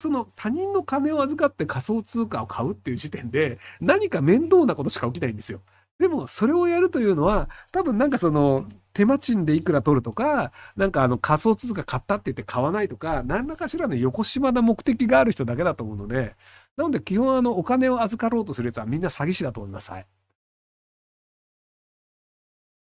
その他人の金を預かって仮想通貨を買うっていう時点で何か面倒なことしか起きないんですよ。でもそれをやるというのは多分なんかその手間賃でいくら取るとかなんかあの仮想通貨買ったって言って買わないとか何らかしらの横島な目的がある人だけだと思うのでなので基本あのお金を預かろうとするやつはみんな詐欺師だと思います。はい